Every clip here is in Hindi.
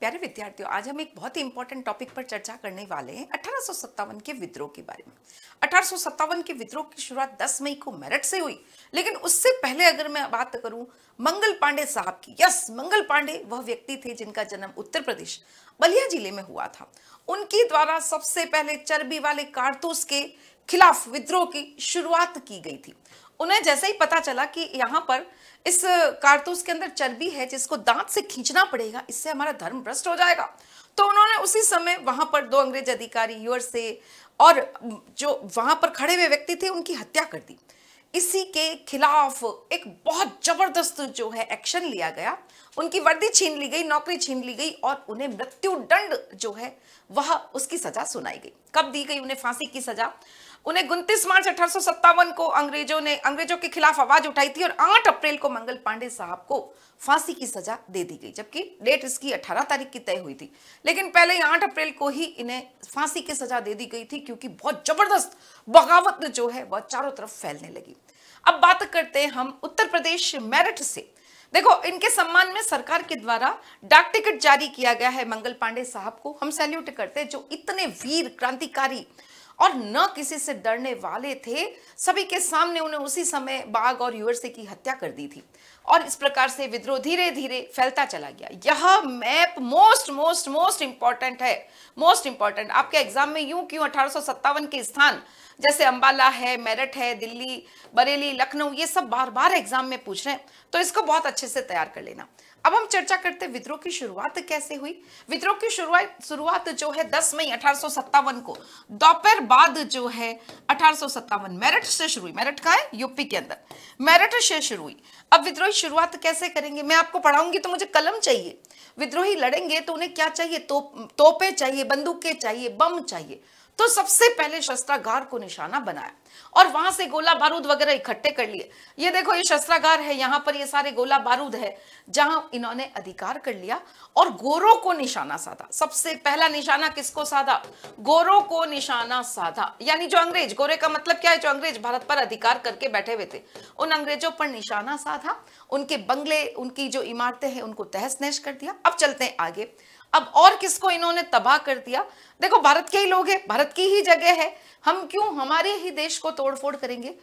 प्यारे विद्यार्थियों आज हम एक बहुत ही इंपॉर्टेंट टॉपिक पर चर्चा करने वाले हैं अठारह के विद्रोह के बारे में अठारह के विद्रोह की शुरुआत 10 मई को मेरठ से हुई लेकिन उससे पहले अगर मैं बात करूं मंगल पांडे साहब की यस मंगल पांडे वह व्यक्ति थे जिनका जन्म उत्तर प्रदेश बलिया जिले में हुआ था उनके द्वारा सबसे पहले चर्बी वाले कारतूस के खिलाफ विद्रोह की शुरुआत की गई थी उन्हें जैसे ही पता चला कि यहाँ पर इस कारतूस के अंदर चर्बी है जिसको दांत से खींचना पड़ेगा इससे हमारा धर्म भ्रष्ट हो जाएगा तो उन्होंने उसी समय वहां पर दो अंग्रेज अधिकारी से और जो वहां पर खड़े हुए व्यक्ति थे उनकी हत्या कर दी इसी के खिलाफ एक बहुत जबरदस्त जो है एक्शन लिया गया उनकी वर्दी छीन ली गई नौकरी छीन ली गई और उन्हें मृत्यु दंड जो है वह उसकी सजा सुनाई गई कब दी गई उन्हें फांसी की सजा उन्हें उन्तीस मार्च अठारह को अंग्रेजों ने अंग्रेजों के खिलाफ आवाज उठाई थी और 8 अप्रैल को मंगल पांडे साहब को फांसी की सजा दे दी गई जबकि डेट इसकी 18 तारीख की तय हुई थी लेकिन पहले ही 8 अप्रैल को ही इन्हें फांसी की सजा दे दी गई थी क्योंकि बहुत जबरदस्त बगावत जो है वह चारों तरफ फैलने लगी अब बात करते हैं हम उत्तर प्रदेश मेरठ से देखो इनके सम्मान में सरकार के द्वारा डाक टिकट जारी किया गया है मंगल पांडे साहब को हम सैल्यूट करते हैं जो इतने वीर क्रांतिकारी और न किसी से डरने वाले थे सभी के सामने उन्हें उसी समय बाघ और यूर्से की हत्या कर दी थी और इस प्रकार से विद्रोह धीरे धीरे फैलता चला गया यह map most most most important है मोस्ट इंपॉर्टेंट आपके एग्जाम में यूं क्यों अठारह के स्थान जैसे अम्बाला है मेरठ है दिल्ली बरेली लखनऊ ये सब बार बार एग्जाम में पूछ रहे हैं तो इसको बहुत अच्छे से तैयार कर लेना अब हम चर्चा करते विद्रोह की शुरुआत कैसे हुई विद्रोह की शुरुआत शुरुआत जो है 10 मई अठारह को दोपहर बाद जो है अठारह मेरठ से शुरू हुई मेरठ का है यूपी के अंदर मेरठ से शुरू हुई अब विद्रोही शुरुआत कैसे करेंगे मैं आपको पढ़ाऊंगी तो मुझे कलम चाहिए विद्रोही लड़ेंगे तो उन्हें क्या चाहिए तो, तोपे चाहिए बंदूकें चाहिए बम चाहिए तो सबसे पहले शस्त्रागार को निशाना बनाया और वहां से गोला बारूद वगैरह इकट्ठे कर लिए ये देखो ये शस्त्रागार है यहां पर ये सारे गोला बारूद है जहां इन्होंने अधिकार कर लिया और गोरों को निशाना साधा सबसे पहला निशाना किसको साधा गोरों को निशाना साधा यानी जो अंग्रेज गोरे का मतलब क्या है जो अंग्रेज भारत पर अधिकार करके बैठे हुए थे उन अंग्रेजों पर निशाना साधा उनके बंगले उनकी जो इमारतें हैं उनको तहस नहस कर दिया अब चलते हैं आगे अब और किसको इन्होंने तबाह कर दिया देखो भारत के ही लोग हैं भारत की ही जगह है हम क्यों हमारे ही देश को तोड़फोड़ करेंगे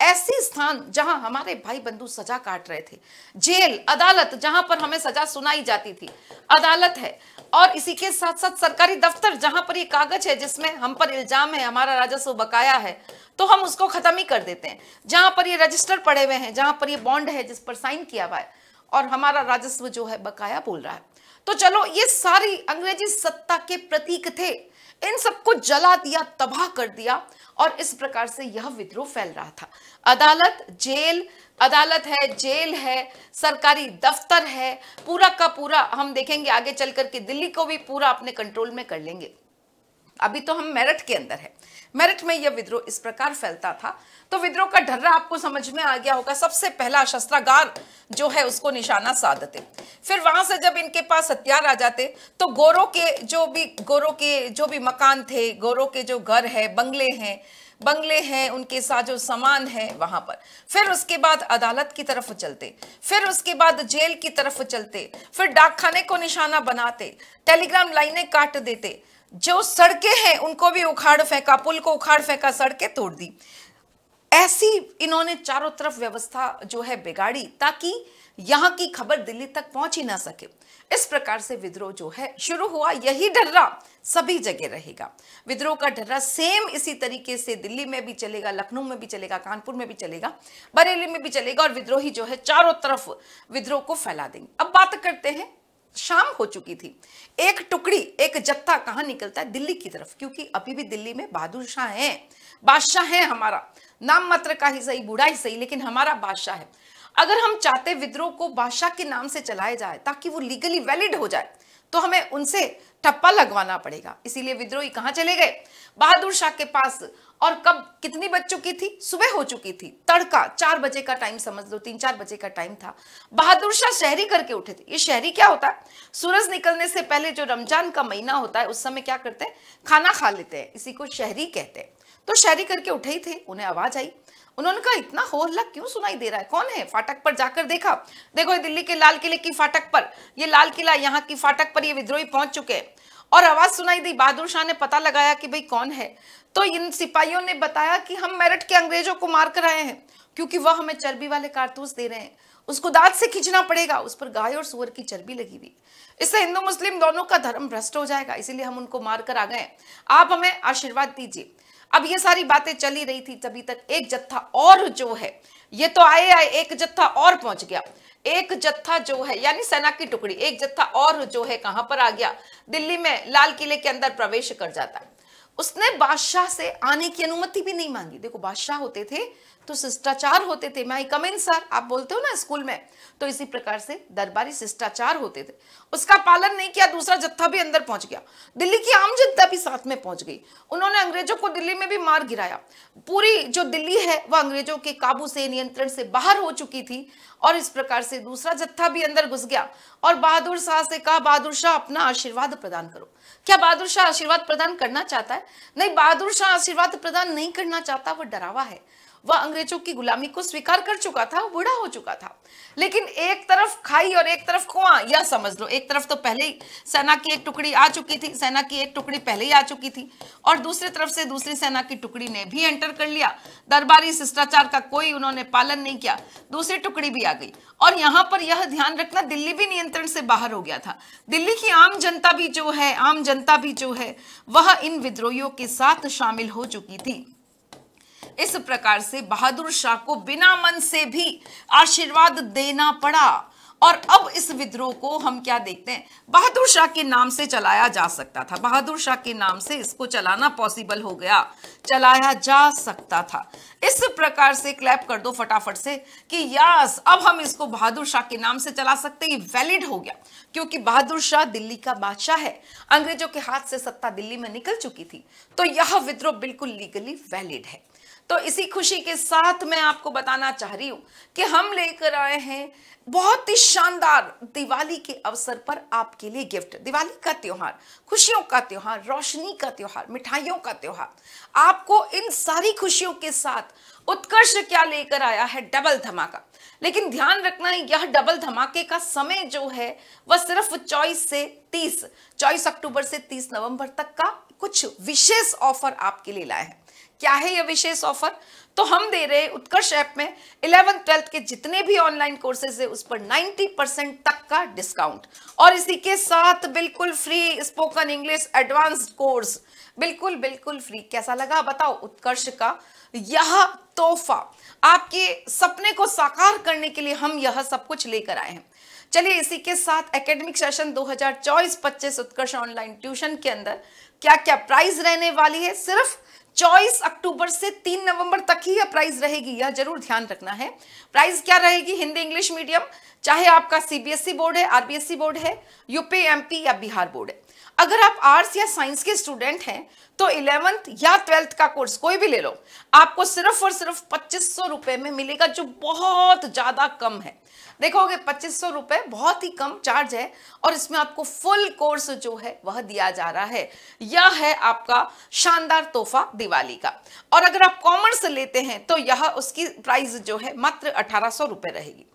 ऐसी स्थान जहां हमारे भाई बंधु सजा काट रहे थे जेल अदालत जहां पर हमें सजा सुनाई जाती थी अदालत है और इसी के साथ साथ सरकारी दफ्तर जहां पर ये कागज है जिसमें हम पर इल्जाम है हमारा राजस्व बकाया है तो हम उसको खत्म ही कर देते हैं जहां पर ये रजिस्टर पड़े हुए हैं जहां पर ये बॉन्ड है जिस पर साइन किया हुआ है और हमारा राजस्व जो है बकाया बोल रहा है तो चलो ये सारी अंग्रेजी सत्ता के प्रतीक थे इन सबको जला दिया तबाह कर दिया और इस प्रकार से यह विद्रोह फैल रहा था अदालत जेल अदालत है जेल है सरकारी दफ्तर है पूरा का पूरा हम देखेंगे आगे चल करके दिल्ली को भी पूरा अपने कंट्रोल में कर लेंगे अभी तो हम मेरठ के अंदर है मेरठ में यह विद्रोह इस प्रकार फैलता था तो विद्रोह का ढर्रा आपको समझ में आ गया होगा सबसे पहला शस्त्रागार जो है उसको निशाना साधते फिर वहां से जब इनके पास हथियार आ जाते तो गोरों के जो भी गोरों के जो भी मकान थे गोरों के जो घर है बंगले हैं बंगले हैं उनके साथ जो सामान है वहां पर फिर उसके बाद अदालत की तरफ चलते फिर उसके बाद जेल की तरफ चलते फिर डाकखाने को निशाना बनाते टेलीग्राम लाइनें काट देते जो सड़कें हैं उनको भी उखाड़ फेंका पुल को उखाड़ फेंका सड़कें तोड़ दी ऐसी इन्होंने चारों तरफ व्यवस्था जो है बिगाड़ी ताकि यहाँ की खबर दिल्ली तक पहुंच ही ना सके इस प्रकार से विद्रोह जो है शुरू हुआ यही डर्रा सभी जगह रहेगा विद्रोह का डर्रा सेम इसी तरीके से दिल्ली में भी चलेगा लखनऊ में भी चलेगा कानपुर में भी चलेगा बरेली में भी चलेगा और विद्रोही जो है चारों तरफ विद्रोह को फैला देंगे अब बात करते हैं शाम हो चुकी थी एक टुकड़ी एक जत्था कहाँ निकलता है दिल्ली की तरफ क्योंकि अभी भी दिल्ली में बहादुर शाह है बादशाह है हमारा नाम मात्र का ही सही बूढ़ा ही सही लेकिन हमारा बादशाह है अगर हम चाहते विद्रोह को बादशाह के नाम से चलाया जाए ताकि वो लीगली वैलिड हो जाए तो हमें उनसे ठप्पा लगवाना पड़ेगा इसीलिए विद्रोही कहाँ चले गए बहादुर शाह के पास और कब कितनी बज चुकी थी सुबह हो चुकी थी तड़का चार बजे का टाइम समझ लो तीन चार बजे का टाइम था बहादुर शाह शहरी करके उठे थे ये शहरी क्या होता है सूरज निकलने से पहले जो रमजान का महीना होता है उस समय क्या करते हैं खाना खा लेते हैं इसी को शहरी कहते हैं तो शहरी करके उठे ही थे उन्हें आवाज आई उन्होंने कहा इतना हो हल्ला क्यों सुनाई दे रहा है कौन है फाटक पर जाकर देखा देखो दिल्ली के लाल किले की फाटक पर ये लाल किला यहाँ की फाटक पर ये विद्रोही पहुंच चुके हैं और आवाज सुनाई दी बहादुर शाह ने पता लगाया कि भाई कौन है तो इन सिपाहियों ने बताया कि हम मेरठ के अंग्रेजों को मार कर आए हैं क्योंकि वह हमें चर्बी वाले कारतूस दे रहे हैं उसको दांत से खींचना पड़ेगा उस पर गाय और सुअर की चर्बी लगी हुई इससे हिंदू मुस्लिम दोनों का धर्म भ्रष्ट हो जाएगा इसीलिए हम उनको मारकर आ गए आप हमें आशीर्वाद दीजिए अब ये सारी बातें चली रही थी तभी तक एक जत्था और जो है ये तो आए आए एक जत्था और पहुंच गया एक जत्था जो है यानी सेना की टुकड़ी एक जत्था और जो है कहां पर आ गया दिल्ली में लाल किले के अंदर प्रवेश कर जाता है उसने बादशाह से आने की अनुमति भी नहीं मांगी देखो बादशाह होते थे तो शिष्टाचार होते थे माई कम इन सर आप बोलते हो ना स्कूल में तो इसी प्रकार से दरबारी शिष्टाचार होते थे उसका पालन नहीं किया दूसरा जत्था भी अंदर पहुंच गया दिल्ली की आम जनता भी साथ में पहुंच गई उन्होंने अंग्रेजों को दिल्ली में भी मार गिराया पूरी जो दिल्ली है वह अंग्रेजों के काबू से नियंत्रण से बाहर हो चुकी थी और इस प्रकार से दूसरा जत्था भी अंदर घुस गया और बहादुर शाह से कहा बहादुर शाह अपना आशीर्वाद प्रदान करो क्या बहादुर शाह आशीर्वाद प्रदान करना चाहता है नहीं बहादुर शाह आशीर्वाद प्रदान नहीं करना चाहता वो डरावा है वह अंग्रेजों की गुलामी को स्वीकार कर चुका था बूढ़ा हो चुका था लेकिन एक तरफ खाई और एक तरफ कुआ यह समझ लो एक तरफ तो पहले ही सेना की एक टुकड़ी आ चुकी थी सेना की एक टुकड़ी पहले ही आ चुकी थी और दूसरी तरफ से दूसरी सेना की टुकड़ी ने भी एंटर कर लिया दरबारी शिष्टाचार का कोई उन्होंने पालन नहीं किया दूसरी टुकड़ी भी आ गई और यहाँ पर यह ध्यान रखना दिल्ली भी नियंत्रण से बाहर हो गया था दिल्ली की आम जनता भी जो है आम जनता भी जो है वह इन विद्रोहियों के साथ शामिल हो चुकी थी इस प्रकार से बहादुर शाह को बिना मन से भी आशीर्वाद देना पड़ा और अब इस विद्रोह को हम क्या देखते हैं बहादुर शाह के नाम से चलाया जा सकता था बहादुर शाह के नाम से इसको चलाना पॉसिबल हो गया चलाया जा सकता था इस प्रकार से क्लैप कर दो फटाफट से कि यस अब हम इसको बहादुर शाह के नाम से चला सकते ये वैलिड हो गया क्योंकि बहादुर शाह दिल्ली का बादशाह है अंग्रेजों के हाथ से सत्ता दिल्ली में निकल चुकी थी तो यह विद्रोह बिल्कुल लीगली वैलिड है तो इसी खुशी के साथ मैं आपको बताना चाह रही हूं कि हम लेकर आए हैं बहुत ही शानदार दिवाली के अवसर पर आपके लिए गिफ्ट दिवाली का त्यौहार खुशियों का त्यौहार रोशनी का त्यौहार मिठाइयों का त्यौहार आपको इन सारी खुशियों के साथ उत्कर्ष क्या लेकर आया है डबल धमाका लेकिन ध्यान रखना यह डबल धमाके का समय जो है वह सिर्फ चौबीस से तीस चौबीस अक्टूबर से तीस नवंबर तक का कुछ विशेष ऑफर आपके लिए लाए हैं क्या है यह विशेष ऑफर तो हम दे रहे उत्कर्ष ऐप में इलेवन ट्वेल्थ के जितने भी ऑनलाइन कोर्सेज है उस पर 90 परसेंट तक का डिस्काउंट और इसी के साथ बिल्कुल free spoken English advance course बिल्कुल बिल्कुल फ्री कैसा लगा बताओ उत्कर्ष का यह तोहफा आपके सपने को साकार करने के लिए हम यह सब कुछ लेकर आए हैं चलिए इसी के साथ academic session 2024-25 Utkarsh online tuition के अंदर क्या क्या प्राइस रहने वाली है सिर्फ चौबीस अक्टूबर से तीन नवंबर तक ही यह प्राइस रहेगी यह जरूर ध्यान रखना है प्राइस क्या रहेगी हिंदी इंग्लिश मीडियम चाहे आपका सीबीएसई बोर्ड e है आरबीएसई बोर्ड e है यूपी एमपी या बिहार बोर्ड है अगर आप आर्ट्स या साइंस के स्टूडेंट हैं तो इलेवेंथ या ट्वेल्थ का कोर्स कोई भी ले लो आपको सिर्फ और सिर्फ पच्चीस सौ रुपए में मिलेगा जो बहुत ज़्यादा कम है देखोगे पच्चीस सौ रुपए बहुत ही कम चार्ज है और इसमें आपको फुल कोर्स जो है वह दिया जा रहा है यह है आपका शानदार तोहफा दिवाली का और अगर आप कॉमर्स लेते हैं तो यह उसकी प्राइस जो है मात्र अठारह सौ रुपए रहेगी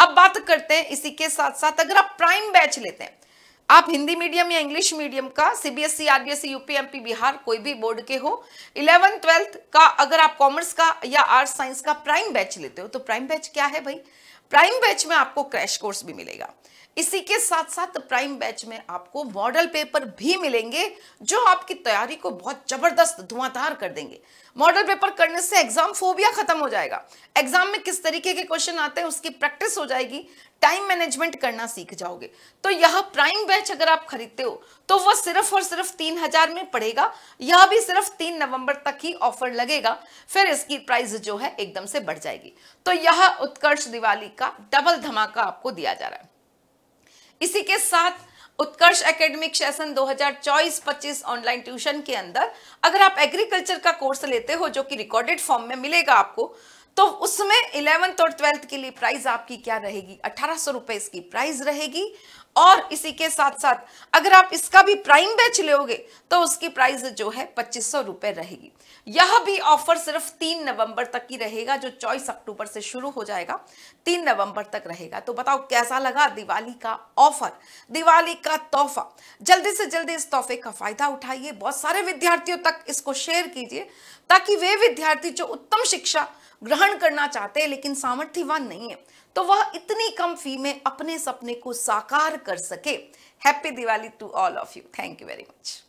अब बात करते हैं इसी के साथ साथ अगर आप प्राइम बैच लेते हैं आप हिंदी मीडियम या इंग्लिश मीडियम का सीबीएसई आरबीएसई यूपीएमपी बिहार कोई भी बोर्ड के हो इलेवन ट्वेल्थ का अगर आप कॉमर्स का या आर्ट्स साइंस का प्राइम बैच लेते हो तो प्राइम बैच क्या है भाई प्राइम बैच में आपको क्रैश कोर्स भी मिलेगा इसी के साथ साथ प्राइम बैच में आपको मॉडल पेपर भी मिलेंगे जो आपकी तैयारी को बहुत जबरदस्त धुआंधार कर देंगे मॉडल पेपर करने से एग्जाम फोबिया खत्म हो जाएगा एग्जाम में किस तरीके के क्वेश्चन आते हैं उसकी प्रैक्टिस हो जाएगी टाइम मैनेजमेंट करना सीख जाओगे तो यह प्राइम बैच अगर आप खरीदते हो तो वह सिर्फ और सिर्फ तीन हजार में पड़ेगा यह भी सिर्फ तीन नवंबर तक ही ऑफर लगेगा फिर इसकी प्राइस जो है एकदम से बढ़ जाएगी तो यह उत्कर्ष दिवाली का डबल धमाका आपको दिया जा रहा है इसी के साथ Utkarsh academic session 2024-25 online tuition के अंदर अगर आप एग्रीकल्चर का कोर्स लेते हो जो कि रिकॉर्डेड फॉर्म में मिलेगा आपको तो उसमें इलेवेंथ और ट्वेल्थ के लिए प्राइस आपकी क्या रहेगी अठारह सौ रुपए इसकी प्राइस रहेगी और इसी के साथ साथ अगर आप इसका भी प्राइम बैच लोगे तो उसकी प्राइस जो है पच्चीस सौ रुपए रहेगी यह भी ऑफर सिर्फ तीन नवंबर तक की रहेगा जो चौबीस अक्टूबर से शुरू हो जाएगा तीन नवंबर तक रहेगा तो बताओ कैसा लगा दिवाली का ऑफर दिवाली का तोहफा जल्दी से जल्दी इस तोहफे का फायदा उठाइए बहुत सारे विद्यार्थियों तक इसको शेयर कीजिए ताकि वे विद्यार्थी जो उत्तम शिक्षा ग्रहण करना चाहते हैं लेकिन सामर्थ्यवान नहीं है तो वह इतनी कम फी में अपने सपने को साकार कर सके happy Diwali to all of you thank you very much